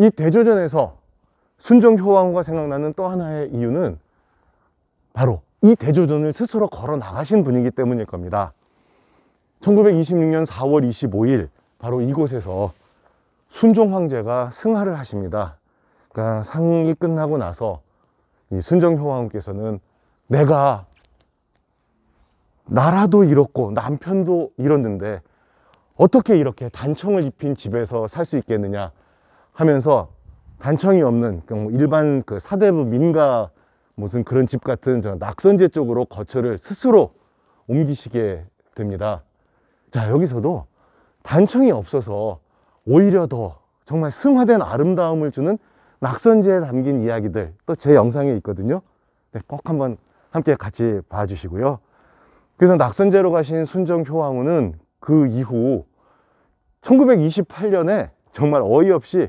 이 대조전에서 순정효왕후가 생각나는 또 하나의 이유는 바로 이 대조전을 스스로 걸어 나가신 분이기 때문일 겁니다. 1926년 4월 25일 바로 이곳에서 순종 황제가 승하를 하십니다. 그러니까 상이 끝나고 나서 이 순정효왕후께서는 내가 나라도 잃었고 남편도 잃었는데 어떻게 이렇게 단청을 입힌 집에서 살 수 있겠느냐 하면서 단청이 없는 뭐 일반 그 사대부 민가 무슨 그런 집 같은 저 낙선제 쪽으로 거처를 스스로 옮기시게 됩니다. 자 여기서도 단청이 없어서 오히려 더 정말 승화된 아름다움을 주는 낙선제에 담긴 이야기들 또 제 영상에 있거든요. 네, 꼭 한번 함께 같이 봐주시고요. 그래서 낙선제로 가신 순정 효왕후는 그 이후 1928년에 정말 어이없이